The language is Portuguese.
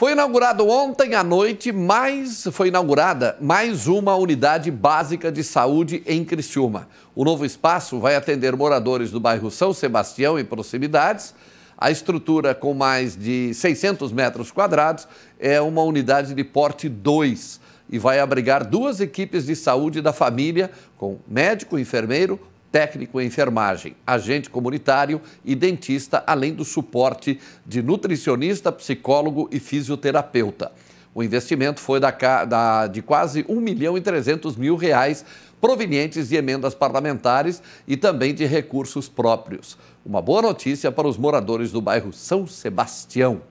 Foi inaugurado ontem à noite mais foi inaugurada mais uma unidade básica de saúde em Criciúma. O novo espaço vai atender moradores do bairro São Sebastião e proximidades. A estrutura com mais de 600 metros quadrados é uma unidade de porte 2 e vai abrigar duas equipes de saúde da família, com médico, enfermeiro, técnico em enfermagem, agente comunitário e dentista, além do suporte de nutricionista, psicólogo e fisioterapeuta. O investimento foi da, da, de quase 1 milhão e 300 mil reais provenientes de emendas parlamentares e também de recursos próprios. Uma boa notícia para os moradores do bairro São Sebastião.